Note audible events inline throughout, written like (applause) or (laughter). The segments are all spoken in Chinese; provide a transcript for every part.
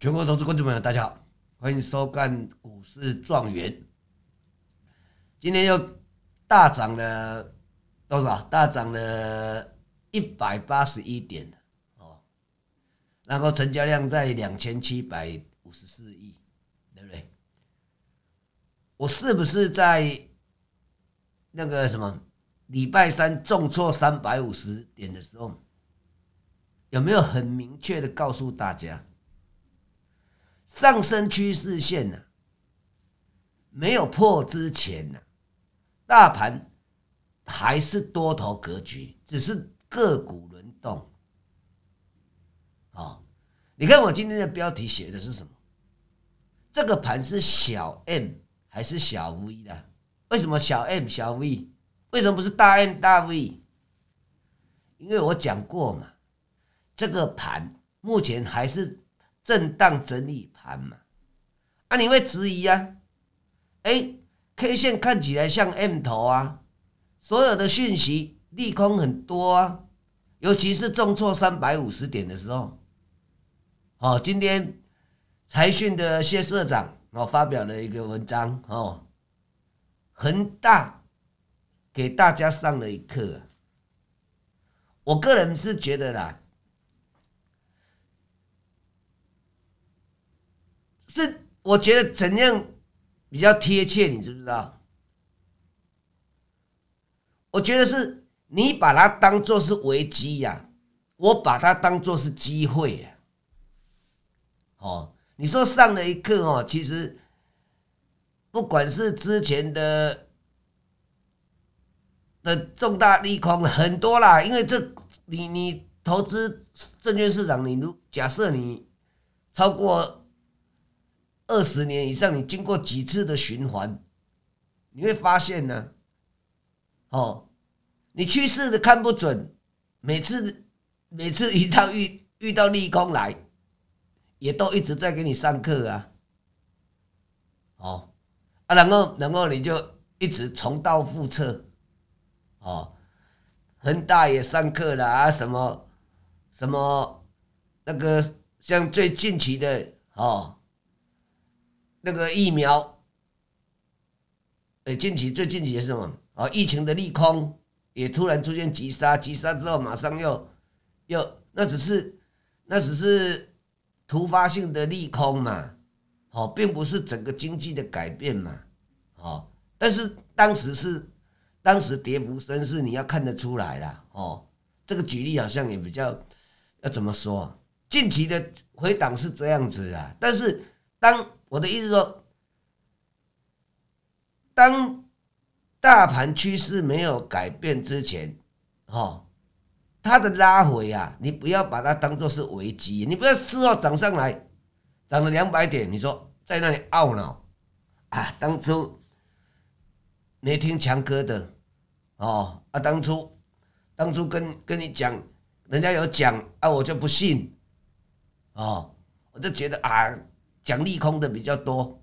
全国投资观众朋友，大家好，欢迎收看《股市状元》。今天又大涨了多少？大涨了一百八十一点哦。然后成交量在两千七百五十四亿，对不对？我是不是在那个什么礼拜三重挫三百五十点的时候，有没有很明确的告诉大家？上升趋势线呢，没有破之前呢，大盘还是多头格局，只是个股轮动。啊，你看我今天的标题写的是什么？这个盘是小 M 还是小 V 的？为什么小 M 小 V？为什么不是大 M 大 V？因为我讲过嘛，这个盘目前还是震荡整理。嘛，啊，你会质疑啊？哎，K 线看起来像 M 头啊，所有的讯息利空很多啊，尤其是重挫三百五十点的时候。哦，今天财讯的谢社长哦发表了一个文章哦，恒大给大家上了一课。我个人是觉得啦。是，我觉得怎样比较贴切？你知不知道？我觉得是你把它当做是危机呀，我把它当做是机会呀。哦，你说上了一课哦，其实不管是之前的的重大利空很多啦，因为这你你投资证券市场，你如假设你超过。二十年以上，你经过几次的循环，你会发现呢？哦，你趋势的看不准，每次每次一到遇遇到利空来，也都一直在给你上课啊！哦啊，然后然后你就一直重蹈覆辙，哦，恒大也上课了啊，什么什么那个像最近期的哦。那个疫苗，哎，近期最近期是什么？哦，疫情的利空也突然出现急杀，急杀之后马上又又，那只是那只是突发性的利空嘛，哦，并不是整个经济的改变嘛，哦，但是当时是当时跌幅深是你要看得出来啦。哦，这个举例好像也比较要怎么说？近期的回档是这样子啊，但是当。我的意思说，当大盘趋势没有改变之前，哦，它的拉回啊，你不要把它当做是危机，你不要事后涨上来，涨了两百点，你说在那里懊恼啊，当初没听强哥的，哦啊，当初当初跟跟你讲，人家有讲啊，我就不信，哦，我就觉得啊。讲利空的比较多，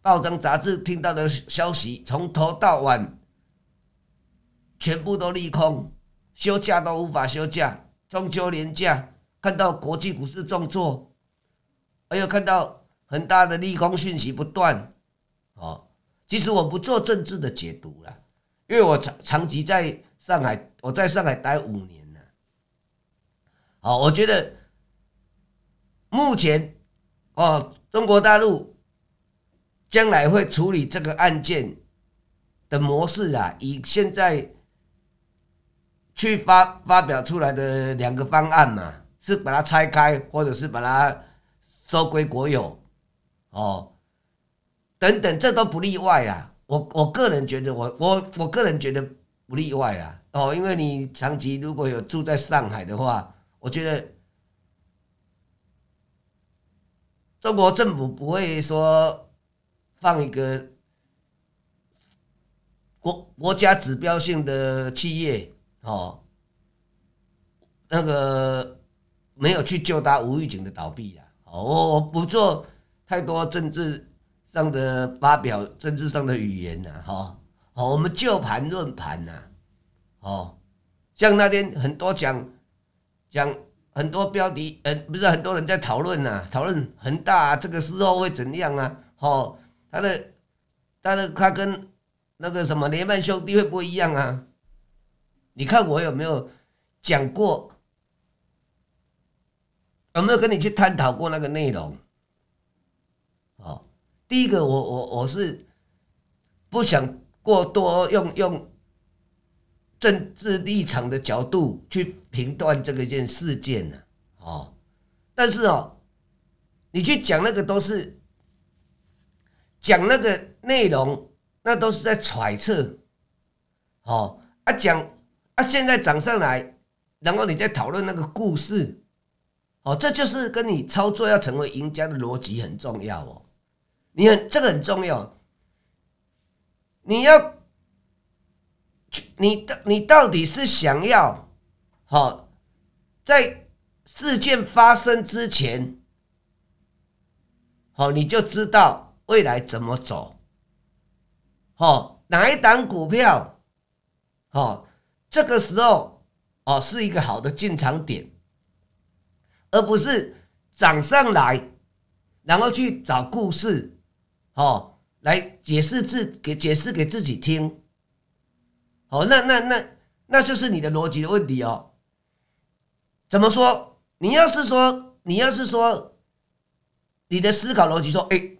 报章杂志听到的消息从头到晚，全部都利空，休假都无法休假，中秋连假，看到国际股市重挫，还有看到很大的利空讯息不断，哦，其实我不做政治的解读了，因为我长长期在上海，我在上海待五年了，哦，我觉得目前。哦，中国大陆将来会处理这个案件的模式啊，以现在去发发表出来的两个方案嘛，是把它拆开，或者是把它收归国有，哦，等等，这都不例外啊。我我个人觉得，我我我个人觉得不例外啊。哦，因为你长期如果有住在上海的话，我觉得。中国政府不会说放一个国国家指标性的企业哦，那个没有去救他无预警的倒闭呀。哦，我不做太多政治上的发表，政治上的语言呐，哈，好，我们就盘论盘呐，哦，像那天很多讲讲。很多标题，嗯，不是很多人在讨论呐，讨论恒大，这个时候会怎样啊？好，他的，他的，他跟那个什么联曼兄弟会不会一样啊？你看我有没有讲过？有没有跟你去探讨过那个内容？哦，第一个，我我我是不想过多用用。政治立场的角度去评断这个件事件呢？哦，但是哦，你去讲那个都是讲那个内容，那都是在揣测。哦啊，讲啊，现在涨上来，然后你在讨论那个故事，哦，这就是跟你操作要成为赢家的逻辑很重要哦。你很这个很重要，你要。你你到底是想要，好，在事件发生之前，好你就知道未来怎么走，好哪一档股票，好这个时候哦是一个好的进场点，而不是涨上来，然后去找故事，好来解释自给解释给自己听。哦，那那那那就是你的逻辑的问题哦。怎么说？你要是说，你要是说，你的思考逻辑说，哎，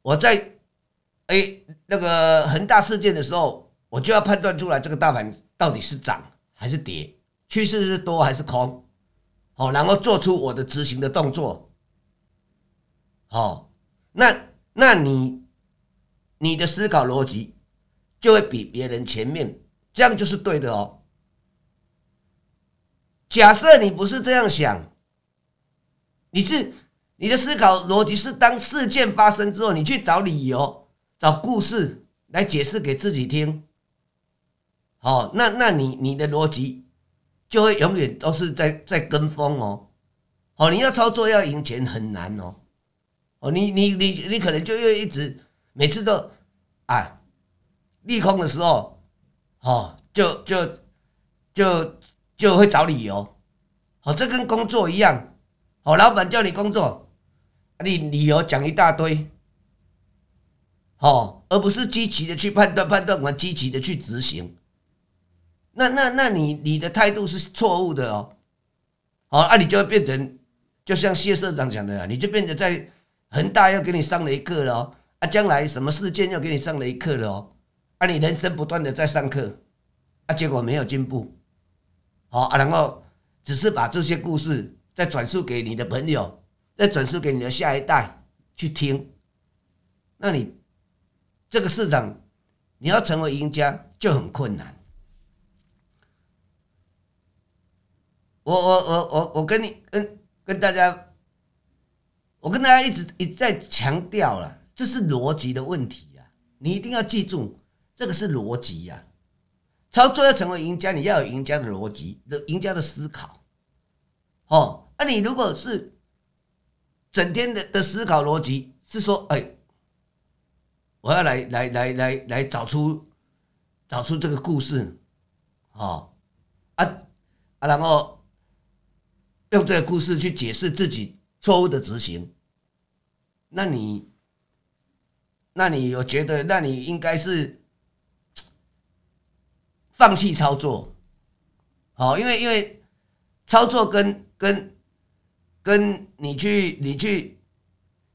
我在哎那个恒大事件的时候，我就要判断出来这个大盘到底是涨还是跌，趋势是多还是空，哦，然后做出我的执行的动作。哦，那那你你的思考逻辑。就会比别人前面，这样就是对的哦。假设你不是这样想，你是你的思考逻辑是当事件发生之后，你去找理由、找故事来解释给自己听。好，那那你你的逻辑就会永远都是在在跟风哦。哦，你要操作要赢钱很难哦。哦，你你你你可能就又一直每次都啊。利空的时候，哦，就就就就会找理由，哦，这跟工作一样，哦，老板叫你工作，你理由讲一大堆，哦，而不是积极的去判断判断完，积极的去执行，那那那你你的态度是错误的哦，哦，那你就会变成，就像谢社长讲的呀，你就变得在恒大要给你上了一课了哦，啊，将来什么事件要给你上了一课了哦。那你人生不断的在上课，啊，结果没有进步，好啊，然后只是把这些故事再转述给你的朋友，再转述给你的下一代去听，那你这个市场你要成为赢家就很困难。我我我我我跟你跟跟大家，我跟大家一直一再强调了，这是逻辑的问题啊，你一定要记住。这个是逻辑呀，操作要成为赢家，你要有赢家的逻辑，的赢家的思考，哦，那你如果是整天的的思考逻辑是说，哎，我要来来来来来找出找出这个故事，哦，啊啊，然后用这个故事去解释自己错误的执行，那你，那你我觉得那你应该是。放弃操作，好，因为因为操作跟跟跟你去你去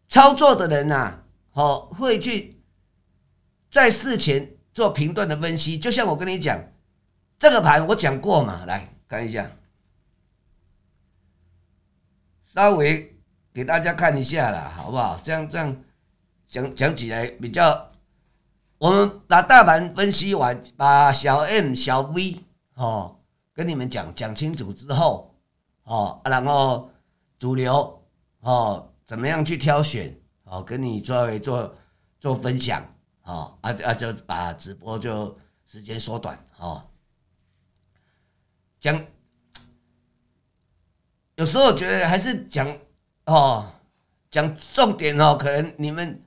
操作的人呐，哦，会去在事前做评断的分析。就像我跟你讲，这个盘我讲过嘛，来看一下，稍微给大家看一下啦，好不好？这样这样讲讲起来比较。我们把大盘分析完，把小 M、小 V 哦跟你们讲讲清楚之后哦，然后主流哦怎么样去挑选哦，跟你作为做做分享哦啊啊就把直播就时间缩短哦，讲有时候觉得还是讲哦讲重点哦，可能你们。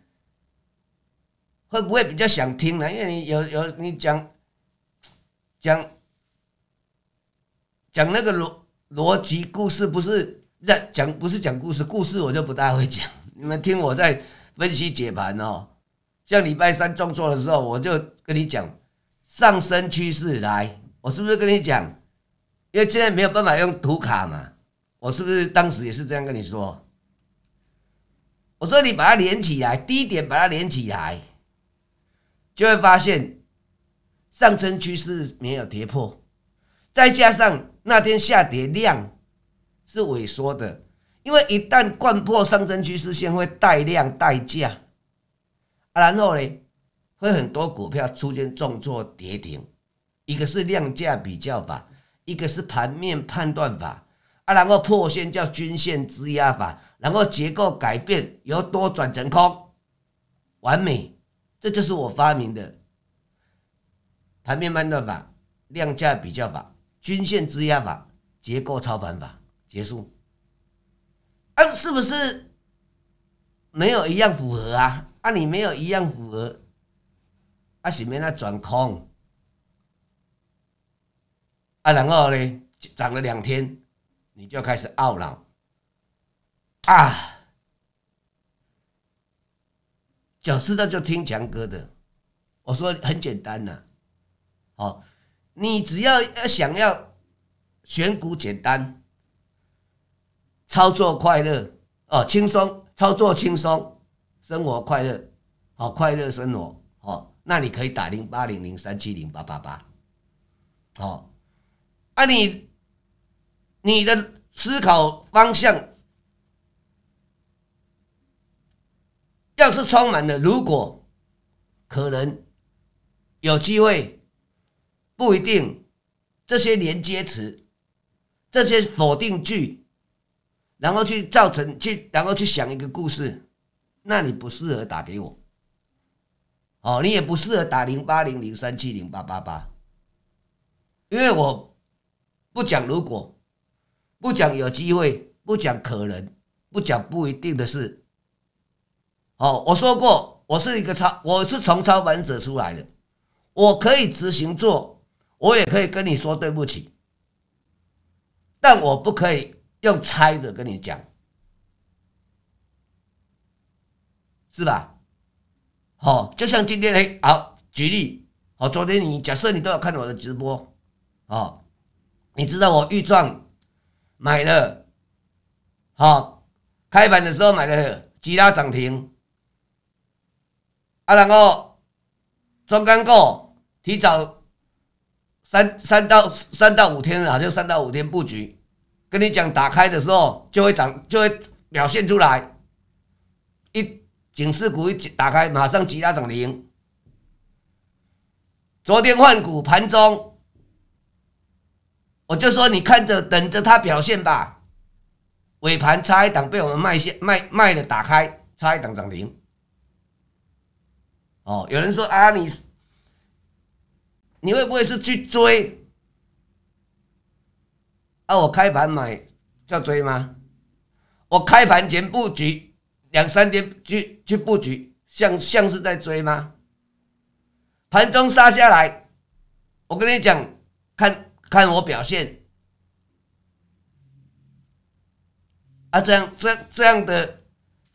会不会比较想听呢？因为你有有你讲，讲讲那个逻逻辑故事，不是讲不是讲故事，故事我就不大会讲。你们听我在分析解盘哦，像礼拜三重挫的时候，我就跟你讲上升趋势来，我是不是跟你讲？因为现在没有办法用图卡嘛，我是不是当时也是这样跟你说？我说你把它连起来，低点把它连起来。就会发现，上升趋势没有跌破，再加上那天下跌量是萎缩的，因为一旦贯破上升趋势线会带量带价，啊，然后呢，会很多股票出现重挫跌停，一个是量价比较法，一个是盘面判断法，啊，然后破线叫均线支压法，然后结构改变由多转成空，完美。这就是我发明的盘面判断法、量价比较法、均线质押法、结构操盘法。结束。啊，是不是没有一样符合啊？啊，你没有一样符合，啊，是没那转空，啊，然后呢，涨了两天，你就开始懊恼啊。小知道就听强哥的，我说很简单呐，哦，你只要要想要选股简单，操作快乐哦，轻松操作轻松，生活快乐，好快乐生活哦，那你可以打零八零零三七零八八八，哦，啊你你的思考方向。要是充满了，如果可能有机会，不一定这些连接词、这些否定句，然后去造成去，然后去想一个故事，那你不适合打给我，哦，你也不适合打零八零零三七零八八八，因为我不讲如果，不讲有机会，不讲可能，不讲不一定的事。哦，我说过，我是一个超，我是从超盘者出来的，我可以执行做，我也可以跟你说对不起，但我不可以用猜的跟你讲，是吧？好，就像今天，哎，好，举例，好，昨天你假设你都有看我的直播，哦，你知道我预赚买了，好，开盘的时候买了，几大涨停。啊，然后中干过，提早三三到三到五天，啊，就三到五天布局。跟你讲，打开的时候就会涨，就会表现出来。一警示股一打开，马上急拉涨停。昨天换股盘中，我就说你看着等着它表现吧。尾盘差一档被我们卖线卖卖了，打开差一档涨停。哦，有人说啊，你，你会不会是去追？啊，我开盘买叫追吗？我开盘前布局两三天去去布局，像像是在追吗？盘中杀下来，我跟你讲，看看我表现啊，这样这这样的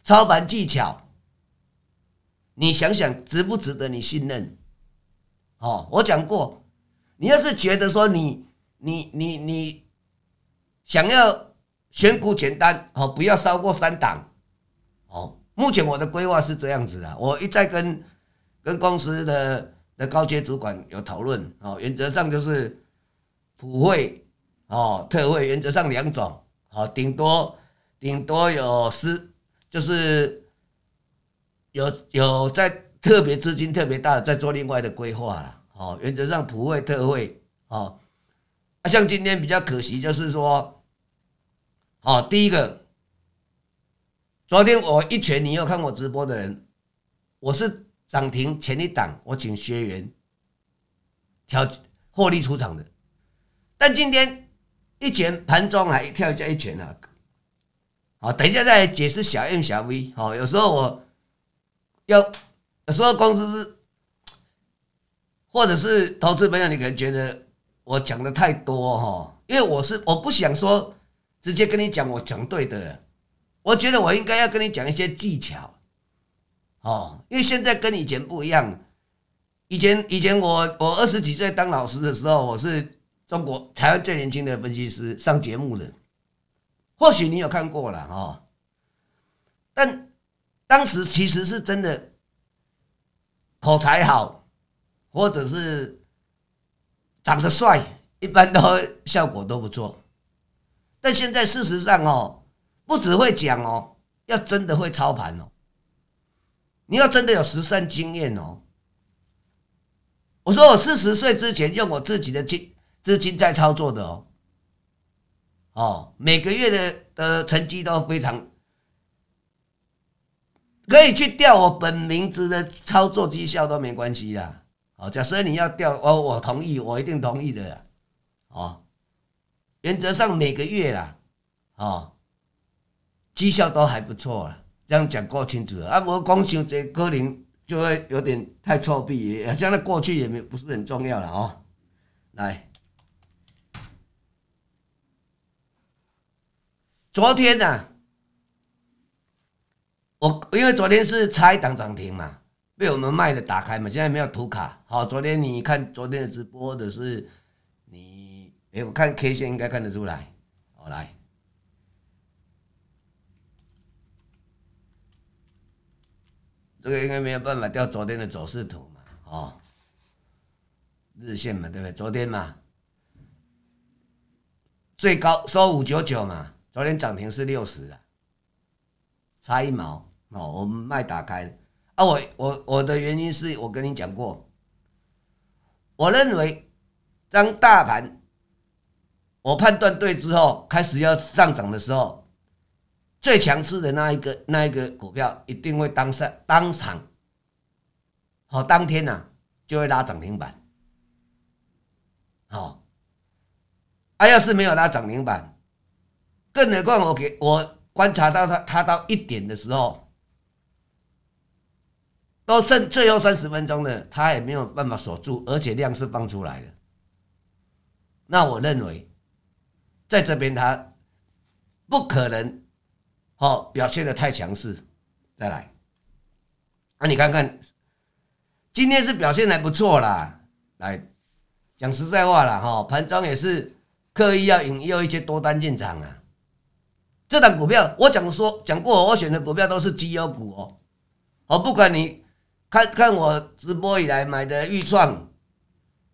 操盘技巧。你想想，值不值得你信任？哦，我讲过，你要是觉得说你你你你想要选股简单，哦，不要超过三档，哦，目前我的规划是这样子的。我一再跟跟公司的的高阶主管有讨论，哦，原则上就是普惠哦，特惠，原则上两种，哦，顶多顶多有十，就是。有有在特别资金特别大，的在做另外的规划了。哦，原则上普惠特惠哦。啊，像今天比较可惜，就是说，哦，第一个，昨天我一拳，你有看我直播的人，我是涨停前一档，我请学员调获利出场的。但今天一拳盘中啊，一跳下一拳啊。好，等一下再解释小 M 小 V。哦，有时候我。要说公司，或者是投资朋友，你可能觉得我讲的太多哈，因为我是我不想说直接跟你讲我讲对的，我觉得我应该要跟你讲一些技巧，哦，因为现在跟以前不一样，以前以前我我二十几岁当老师的时候，我是中国台湾最年轻的分析师上节目的，或许你有看过了哦，但。当时其实是真的，口才好，或者是长得帅，一般都效果都不错。但现在事实上哦，不只会讲哦，要真的会操盘哦，你要真的有实战经验哦。我说我四十岁之前用我自己的金资金在操作的哦，哦，每个月的的成绩都非常。可以去调我本名字的操作绩效都没关系啊。假设你要调哦，我同意，我一定同意的。哦，原则上每个月啦，哦，绩效都还不错了。这样讲够清楚了啊！我光想这歌林就会有点太臭屁，像那过去也没不是很重要了哦。来，昨天呢？我因为昨天是差一档涨停嘛，被我们卖的打开嘛，现在没有图卡。好，昨天你看昨天的直播，或者是你，哎，我看 K 线应该看得出来。好，来，这个应该没有办法调昨天的走势图嘛？哦，日线嘛，对不对？昨天嘛，最高收五九九嘛，昨天涨停是六十的，差一毛。哦，我们卖打开啊！我我我的原因是我跟你讲过，我认为当大盘我判断对之后，开始要上涨的时候，最强势的那一个那一个股票一定会当上当场，好，当天呢就会拉涨停板。好，啊要是没有拉涨停板，更何况我给我观察到它它到一点的时候。到剩最后三十分钟了，他也没有办法锁住，而且量是放出来的。那我认为，在这边他不可能哦表现的太强势。再来，那你看看，今天是表现还不错啦。来讲实在话了哈，盘中也是刻意要引诱一些多单进场啊。这档股票我讲说讲过，我选的股票都是绩优股哦，我不管你。看看我直播以来买的预算，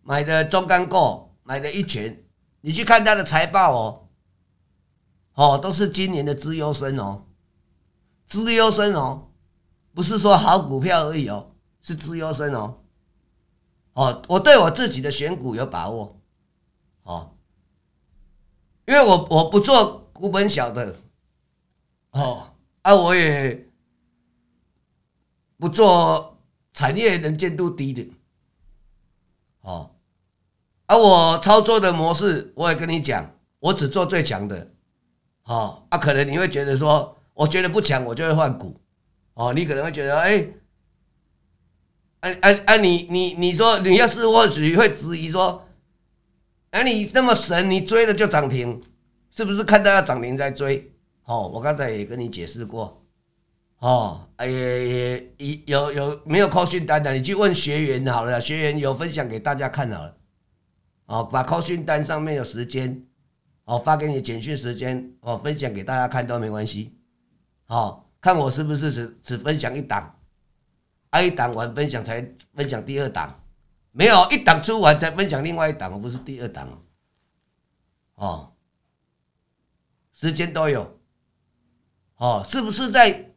买的中钢构，买的一群，你去看他的财报哦，哦，都是今年的资优生哦，资优生哦，不是说好股票而已哦，是资优生哦，哦，我对我自己的选股有把握，哦，因为我我不做股本小的，哦，啊，我也不做。产业能见度低的，哦，而我操作的模式，我也跟你讲，我只做最强的，哦，啊，可能你会觉得说，我觉得不强，我就会换股，哦，你可能会觉得，哎，哎哎哎，你你你说，你要是或许会质疑说，哎，你那么神，你追了就涨停，是不是看到涨停在追？哦，我刚才也跟你解释过。哦，哎，一有有没有扣训单的？你去问学员好了，学员有分享给大家看好了。哦，把扣训单上面有时间，哦发给你简讯时间，哦分享给大家看都没关系。哦，看我是不是只只分享一档？啊，一档完分享才分享第二档，没有一档出完才分享另外一档，我不是第二档哦。哦，时间都有。哦，是不是在？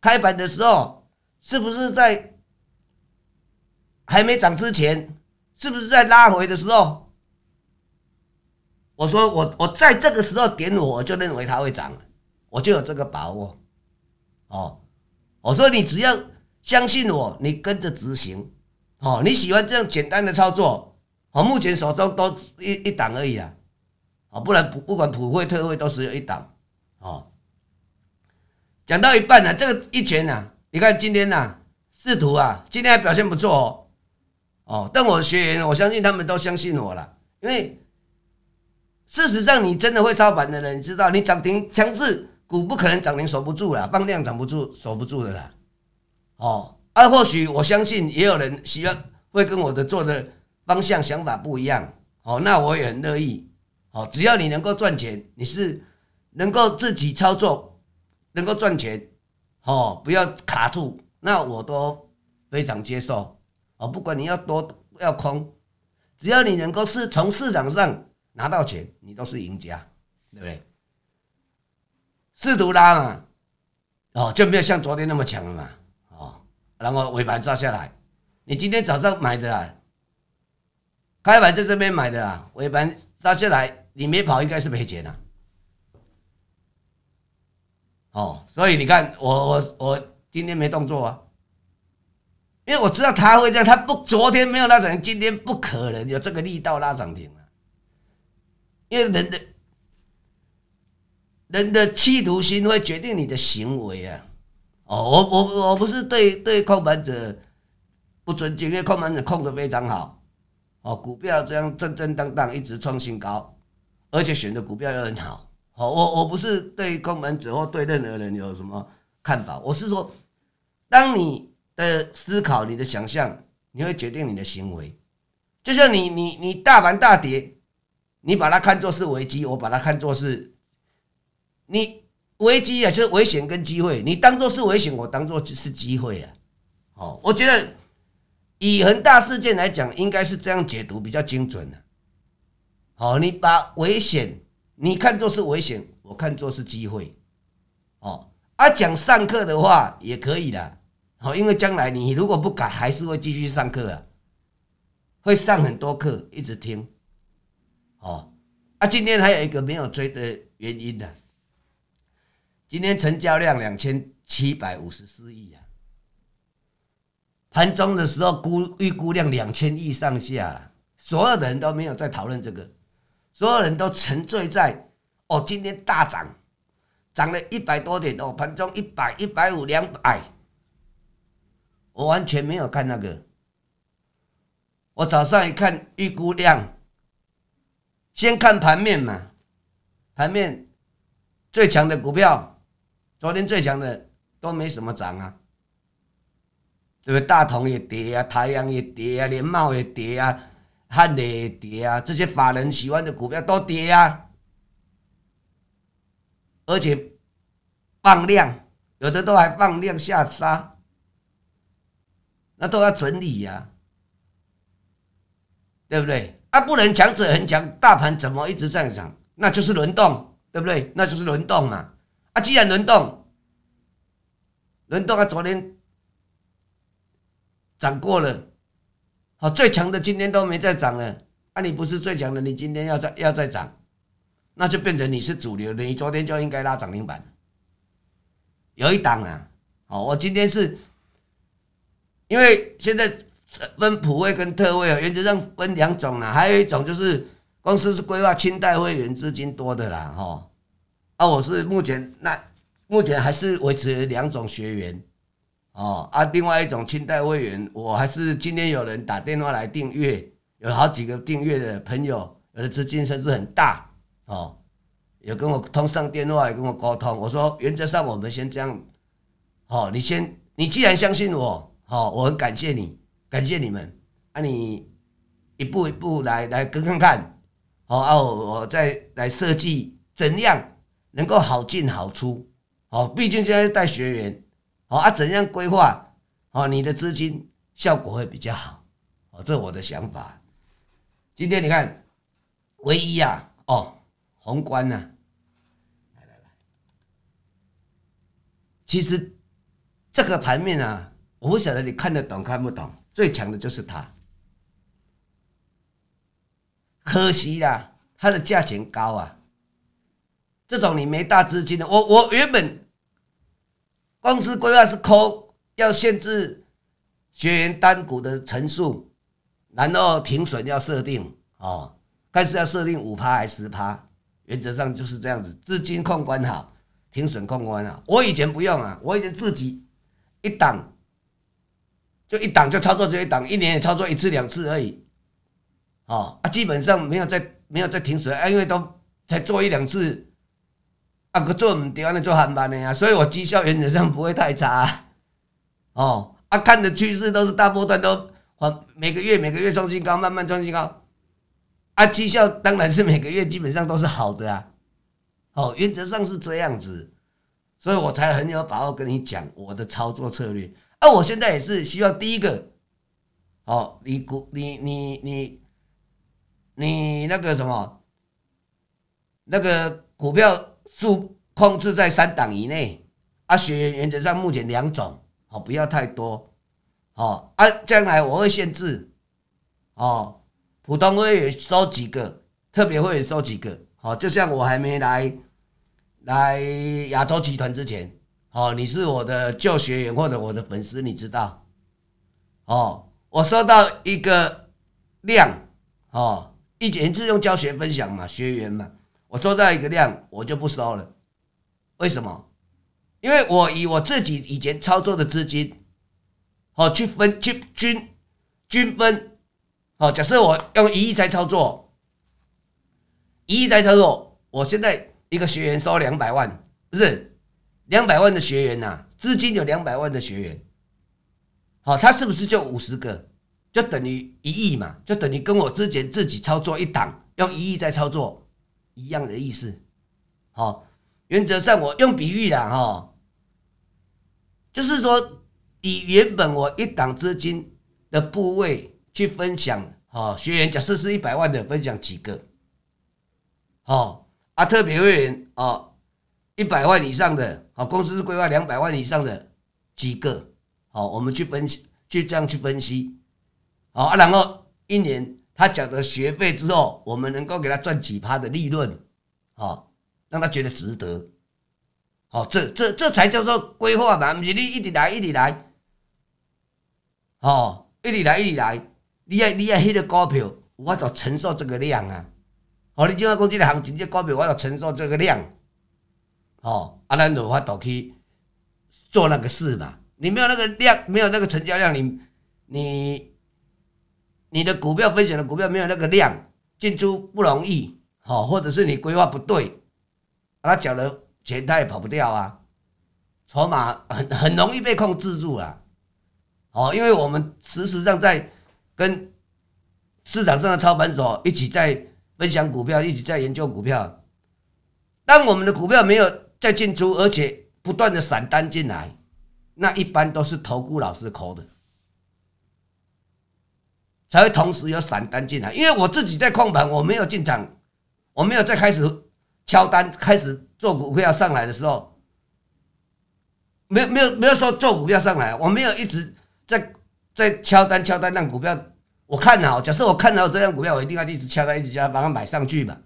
开盘的时候，是不是在还没涨之前？是不是在拉回的时候？我说我我在这个时候点我就认为它会涨，我就有这个把握。哦，我说你只要相信我，你跟着执行。哦，你喜欢这样简单的操作。哦，目前手中都一一档而已啊。哦，不然不不管普惠特会都只有一档。哦。讲到一半呢，这个一拳呢，你看今天呢，试图啊，今天还表现不错哦，哦，但我学员，我相信他们都相信我了，因为事实上，你真的会操盘的人，知道你涨停强势股不可能涨停守不住了，放量涨不住，守不住的啦，哦，啊，或许我相信也有人喜欢会跟我的做的方向想法不一样，哦，那我也很乐意，哦，只要你能够赚钱，你是能够自己操作。能够赚钱，哦，不要卡住，那我都非常接受，哦，不管你要多要空，只要你能够是从市场上拿到钱，你都是赢家，对不对？试图拉嘛，哦，就没有像昨天那么强了嘛，哦，然后尾盘杀下来，你今天早上买的啊，开盘在这边买的啊，尾盘杀下来，你没跑，应该是赔钱了。哦，所以你看，我我我今天没动作啊，因为我知道他会这样，他不昨天没有拉涨停，今天不可能有这个力道拉涨停啊。因为人的，人的企图心会决定你的行为啊。哦，我我我不是对对控盘者不尊敬，因为控盘者控的非常好，哦，股票这样正正当当一直创新高，而且选的股票又很好。哦，我我不是对空门子或对任何人有什么看法，我是说，当你的思考、你的想象，你会决定你的行为。就像你、你、你大盘大跌，你把它看作是危机，我把它看作是，你危机啊，就是危险跟机会，你当做是危险，我当做是机会啊。好，我觉得以恒大事件来讲，应该是这样解读比较精准的。好，你把危险。你看作是危险，我看作是机会，哦，啊，讲上课的话也可以的，好，因为将来你如果不改，还是会继续上课啊，会上很多课，一直听，哦，啊，今天还有一个没有追的原因呢。今天成交量两千七百五十四亿啊，盘中的时候估预估量两千亿上下，所有的人都没有在讨论这个。所有人都沉醉在，哦，今天大涨，涨了一百多点哦，盘中一百、一百五、两百，我完全没有看那个。我早上一看预估量，先看盘面嘛，盘面最强的股票，昨天最强的都没什么涨啊，对不对？大同也跌啊，太阳也跌啊，连茂也跌啊。看跌啊！这些法人喜欢的股票都跌啊，而且放量，有的都还放量下杀，那都要整理呀，对不对？啊，不能强者恒强，大盘怎么一直上涨？那就是轮动，对不对？那就是轮动嘛！啊，既然轮动，轮动啊，昨天涨过了。好，最强的今天都没再涨了，那你不是最强的，你今天要再要再涨，那就变成你是主流，你昨天就应该拉涨停板。有一档啊，哦，我今天是，因为现在分普位跟特位啊，原则上分两种呢，还有一种就是公司是规划清代会员资金多的啦，哈，啊，我是目前那目前还是维持两种学员。哦啊，另外一种清代会员，我还是今天有人打电话来订阅，有好几个订阅的朋友，有的资金甚至很大哦，有跟我通上电话跟我沟通。我说原则上我们先这样，好，你先你既然相信我，好，我很感谢你，感谢你们啊，你一步一步来来跟看看，好啊，我再来设计怎样能够好进好出，好，毕竟现在带学员。好啊，怎样规划？哦，你的资金效果会比较好。哦，这我的想法。今天你看，唯一呀，哦，宏观呢，来来来，其实这个盘面啊，我不晓得你看得懂看不懂。最强的就是它，可惜啦，它的价钱高啊。这种你没大资金的，我我原本。公司规划是扣，要限制学员单股的层数，然后停损要设定哦，开始要设定五趴还是十趴？原则上就是这样子，资金控管好，停损控管好。我以前不用啊，我以前自己一档，就一档就操作这一档，一年也操作一次两次而已，哦啊，基本上没有在没有在停损，啊，因为都才做一两次。啊，哥做唔掂的做韩版的呀，所以我绩效原则上不会太差哦。啊，看的趋势都是大波段都，还每个月每个月创新高，慢慢创新高。啊，绩效当然是每个月基本上都是好的啊。哦，原则上是这样子，所以我才很有把握跟你讲我的操作策略。啊，我现在也是希望第一个，哦，你股你你你你那个什么，那个股票。数控制在三档以内啊，学员原则上目前两种哦，不要太多哦啊，将来我会限制哦，普通会员收几个，特别会员收几个哦。就像我还没来来亚洲集团之前哦，你是我的旧学员或者我的粉丝，你知道哦，我收到一个量哦，以前是用教学分享嘛，学员嘛。我做到一个量，我就不收了。为什么？因为我以我自己以前操作的资金，好去分去均均分。好，假设我用一亿在操作，一亿在操作，我现在一个学员收两百万，不是两百万的学员呐，资金有两百万的学员，好，他是不是就五十个？就等于一亿嘛？就等于跟我之前自己操作一档，用一亿在操作。一样的意思，好，原则上我用比喻啦，哈，就是说以原本我一档资金的部位去分享，哦，学员假设是一百万的分享几个，好啊，特别会员哦，一百万以上的，好公司是规划两百万以上的几个，好，我们去分析，去这样去分析，好啊，然后一年。他缴的学费之后，我们能够给他赚几趴的利润，啊，让他觉得值得，哦，这这这才叫做规划嘛，不是你一直来一直来，哦，一直来一直来，你啊你啊，迄个股票我法承受这个量啊，哦，你怎啊讲？这个行情这股票我有承受这个量，哦，啊，咱有法度去做那个事嘛？你没有那个量，没有那个成交量，你你。你的股票分享的股票没有那个量进出不容易哦，或者是你规划不对，把他缴的钱他也跑不掉啊，筹码 (laughs) 很很容易被控制住啊，哦，因为我们事实上在跟市场上的操盘手一起在分享股票，一起在研究股票。当我们的股票没有在进出，而且不断的散单进来，那一般都是投顾老师抠的。才会同时有散单进来，因为我自己在控盘，我没有进场，我没有在开始敲单、开始做股票上来的时候，没有没有没有说做股票上来，我没有一直在在敲单敲单让股票我看好。假设我看好这样股票，我一定要一直敲单一直敲，把它买上去嘛。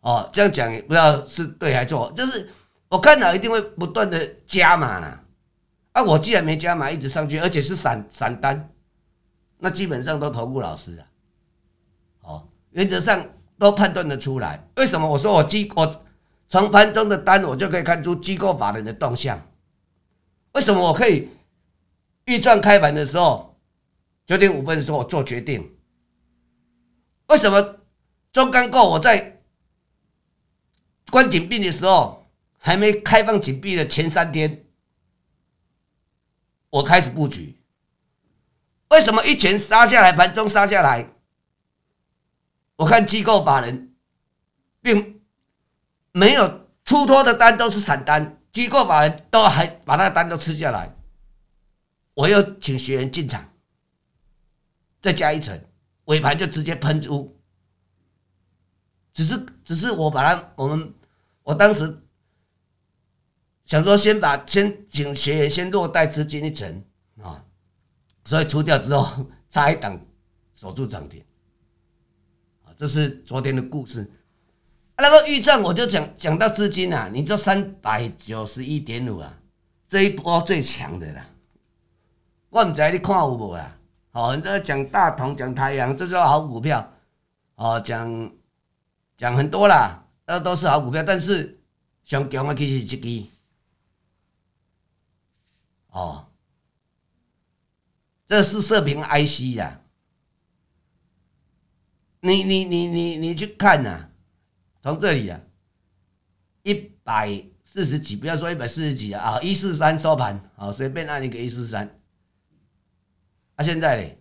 哦，这样讲不知道是对还是错，就是我看好一定会不断的加码啦。啊，我既然没加码一直上去，而且是散散单。那基本上都投顾老师啊，哦，原则上都判断得出来。为什么我说我机我从盘中的单我就可以看出机构法人的动向？为什么我可以预赚开盘的时候九点五分的时候我做决定？为什么中钢构我在关紧闭的时候还没开放紧闭的前三天，我开始布局？为什么一拳杀下来，盘中杀下来？我看机构法人并没有出脱的单，都是散单，机构法人都还把那个单都吃下来。我又请学员进场，再加一层，尾盘就直接喷出。只是，只是我把它，我们，我当时想说，先把先请学员先弱带资金一层。所以除掉之后，(laughs) 差一档，守住涨停，啊，这是昨天的故事。那个预算我就讲讲到资金啊，你这三百九十一点五啊，这一波最强的啦。我唔知你看有冇啊，哦，人在讲大同，讲太阳，这是好股票，哦，讲讲很多啦，那都是好股票，但是上强的其实只支，哦。这是射频 IC 呀，你你你你你去看呐，从这里啊，一百四十几，不要说一百四十几啊，一四三收盘，好随便按一个一四三，啊现在嘞，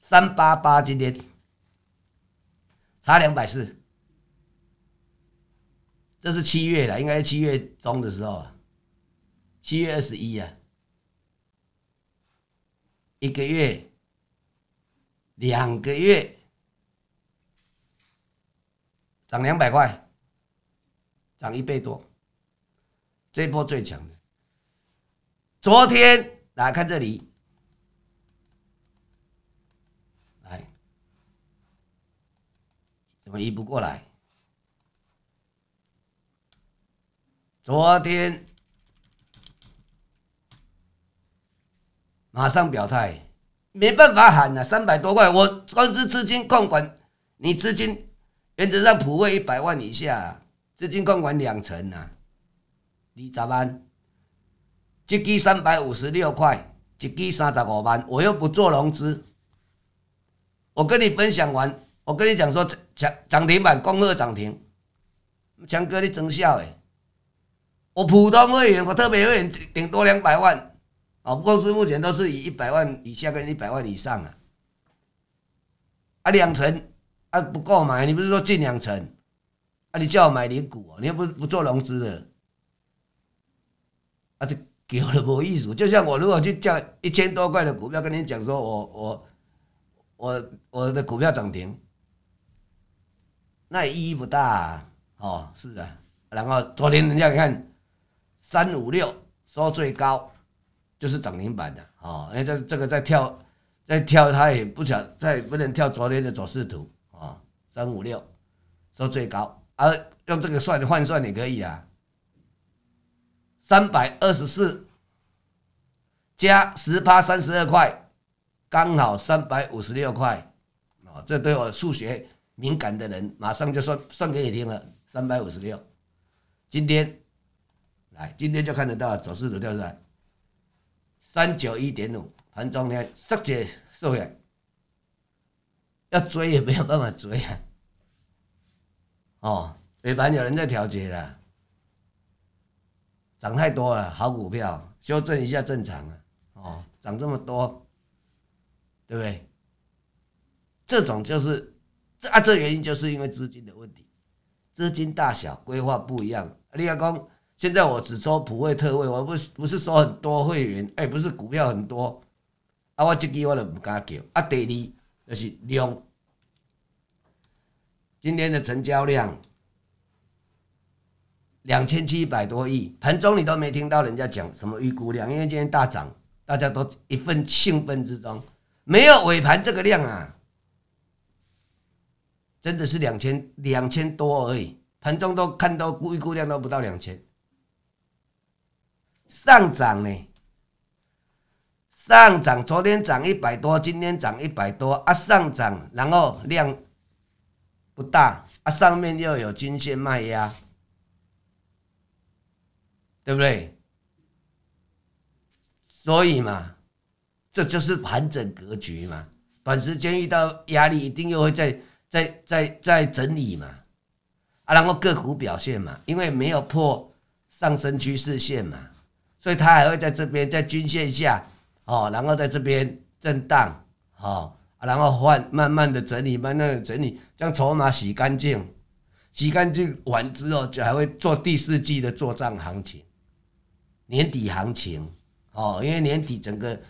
三八八今天差两百四，这是七月了，应该是七月中的时候啊，七月二十一啊。一个月，两个月，涨两百块，涨一倍多，这波最强的。昨天，来看这里，来，怎么移不过来？昨天。马上表态，没办法喊了，三百多块，我公司资金控管，你资金原则上普惠一百万以下，资金控管两成啊，你咋办？一支三百五十六块，一支三十五万，我又不做融资，我跟你分享完，我跟你讲说，涨涨停板，共二涨停，强哥你真笑哎，我普通会员，我特别会员顶多两百万。哦，公司目前都是以一百万以下跟一百万以上啊，啊两成啊不够嘛？你不是说进两成？啊，你叫我买零股，你又不不做融资的，啊这我的没意思。就像我如果去叫一千多块的股票，跟你讲说我我我我的股票涨停，那意义不大啊。哦，是啊。然后昨天人家看三五六说最高。就是涨停板的啊，因为这这个在跳，在跳它也不想再不能跳昨天的走势图啊，三五六说最高，而用这个算换算也可以啊，三百二十四加十八三十二块，刚好三百五十六块啊，这对我数学敏感的人马上就算算给你听了，三百五十六，今天来今天就看得到走势图跳出来。三九一点五，盘中呢杀者数了，要追也没有办法追啊！哦，尾盘有人在调节了，涨太多了，好股票修正一下正常了。哦，涨这么多，对不对？这种就是这啊，这原因就是因为资金的问题，资金大小规划不一样。你要讲。现在我只收普惠特惠，我不是不是收很多会员，哎，不是股票很多，啊，我这个我都不敢叫啊。第二就是量，今天的成交量两千七百多亿，盘中你都没听到人家讲什么预估量，因为今天大涨，大家都一份兴奋之中，没有尾盘这个量啊，真的是两千两千多而已，盘中都看到预估量都不到两千。上涨呢，上涨，昨天涨一百多，今天涨一百多啊，上涨，然后量不大啊，上面又有均线卖压，对不对？所以嘛，这就是盘整格局嘛，短时间遇到压力，一定又会在在在在整理嘛，啊，然后个股表现嘛，因为没有破上升趋势线嘛。所以它还会在这边在均线下，哦，然后在这边震荡，哦，然后换慢慢的整理，慢慢的整理，将筹码洗干净，洗干净完之后，就还会做第四季的做账行情，年底行情，哦，因为年底整个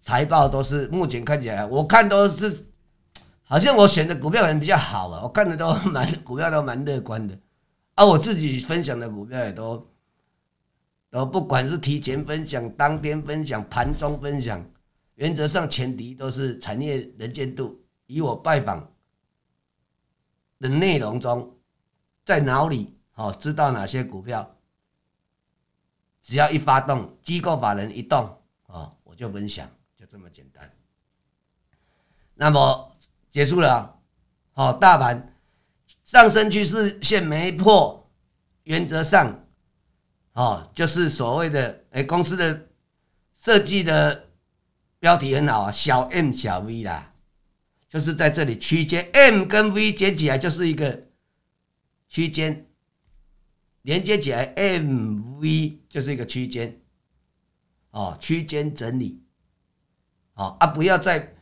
财报都是目前看起来，我看都是好像我选的股票很比较好啊，我看的都蛮股票都蛮乐观的，啊，我自己分享的股票也都。然不管是提前分享、当天分享、盘中分享，原则上前提都是产业能见度。以我拜访的内容中，在脑里哦，知道哪些股票，只要一发动机构法人一动啊，我就分享，就这么简单。那么结束了，好，大盘上升趋势线没破，原则上。哦，就是所谓的，哎，公司的设计的标题很好啊，小 M 小 V 啦，就是在这里区间 M 跟 V 接起来就是一个区间，连接起来 M V 就是一个区间，哦，区间整理，哦啊，不要再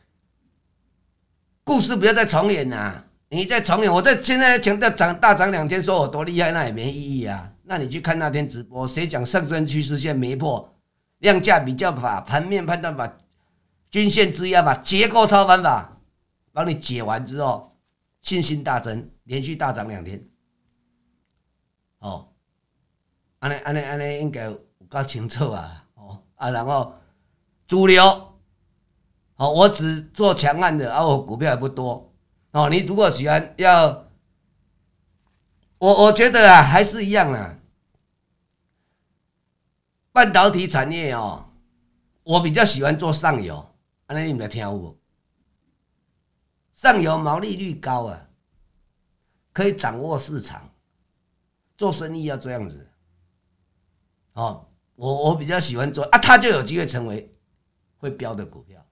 故事不要再重演呐，你再重演，我在现在强调涨大涨两天，说我多厉害，那也没意义啊。那你去看那天直播，谁讲上升趋势线没破，量价比较法、盘面判断法、均线质押法、结构超盘法，帮你解完之后，信心大增，连续大涨两天。哦，安尼安尼安尼应该有较清楚啊。哦啊，然后主流，哦，我只做强悍的，啊，我股票也不多。哦，你如果喜欢要。我我觉得啊，还是一样啊。半导体产业哦，我比较喜欢做上游，那你们在听有无？上游毛利率高啊，可以掌握市场，做生意要这样子。哦，我我比较喜欢做啊，他就有机会成为会标的股票。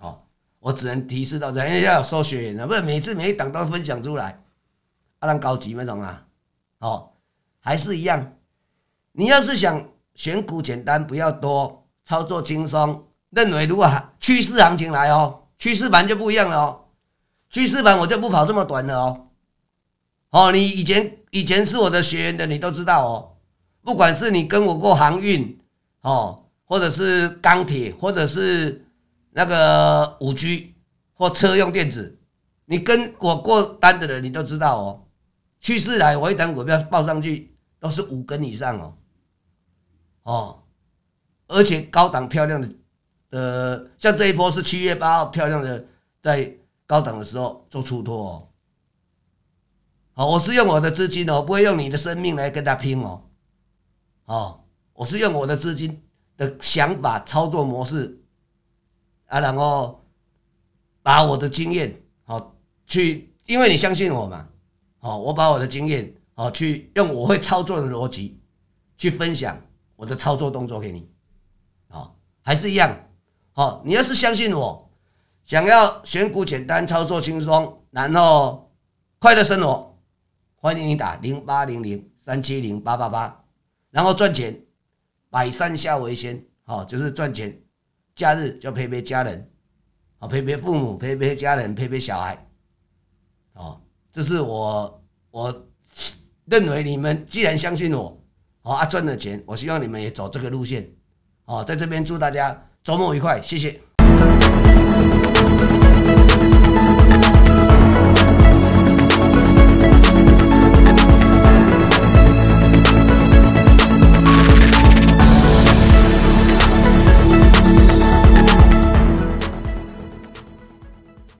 哦，我只能提示到，家要收学员的，不是每次每一档都分享出来，啊，那高级那种啊。哦，还是一样。你要是想选股简单，不要多操作轻松。认为如果趋势行情来哦，趋势盘就不一样了哦。趋势盘我就不跑这么短了哦。哦，你以前以前是我的学员的，你都知道哦。不管是你跟我过航运哦，或者是钢铁，或者是那个五 G 或车用电子，你跟我过单的人，你都知道哦。去势来，我一单股票报上去都是五根以上哦，哦，而且高档漂亮的，呃，像这一波是七月八号漂亮的，在高档的时候做出脱哦。好，我是用我的资金哦，不会用你的生命来跟他拼哦，哦，我是用我的资金的想法、操作模式，啊，然后把我的经验好去，因为你相信我嘛。哦，我把我的经验哦，去用我会操作的逻辑，去分享我的操作动作给你，哦，还是一样，哦，你要是相信我，想要选股简单操作轻松，然后快乐生活，欢迎你打零八零零三七零八八八，然后赚钱，百善孝为先，哦，就是赚钱，假日就陪陪家人，啊，陪陪父母，陪陪家人，陪陪小孩。就是我，我认为你们既然相信我，啊赚了钱，我希望你们也走这个路线，哦，在这边祝大家周末愉快，谢谢。